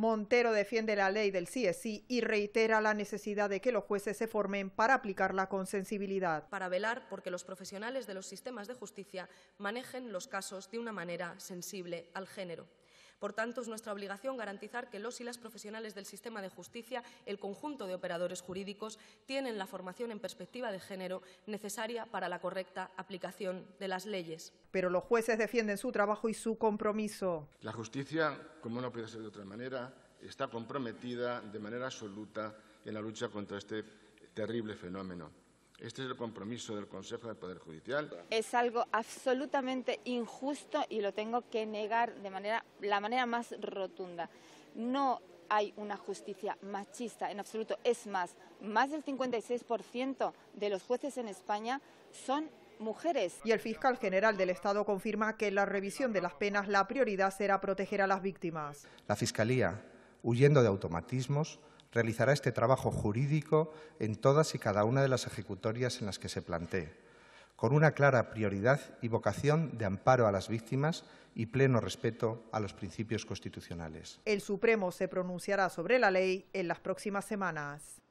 Montero defiende la ley del CSI y reitera la necesidad de que los jueces se formen para aplicarla con sensibilidad. Para velar porque los profesionales de los sistemas de justicia manejen los casos de una manera sensible al género. Por tanto, es nuestra obligación garantizar que los y las profesionales del sistema de justicia, el conjunto de operadores jurídicos, tienen la formación en perspectiva de género necesaria para la correcta aplicación de las leyes. Pero los jueces defienden su trabajo y su compromiso. La justicia, como no puede ser de otra manera, está comprometida de manera absoluta en la lucha contra este terrible fenómeno. Este es el compromiso del Consejo del Poder Judicial. Es algo absolutamente injusto y lo tengo que negar de manera, la manera más rotunda. No hay una justicia machista en absoluto. Es más, más del 56% de los jueces en España son mujeres. Y el fiscal general del Estado confirma que en la revisión de las penas la prioridad será proteger a las víctimas. La Fiscalía, huyendo de automatismos, realizará este trabajo jurídico en todas y cada una de las ejecutorias en las que se plantee, con una clara prioridad y vocación de amparo a las víctimas y pleno respeto a los principios constitucionales. El Supremo se pronunciará sobre la ley en las próximas semanas.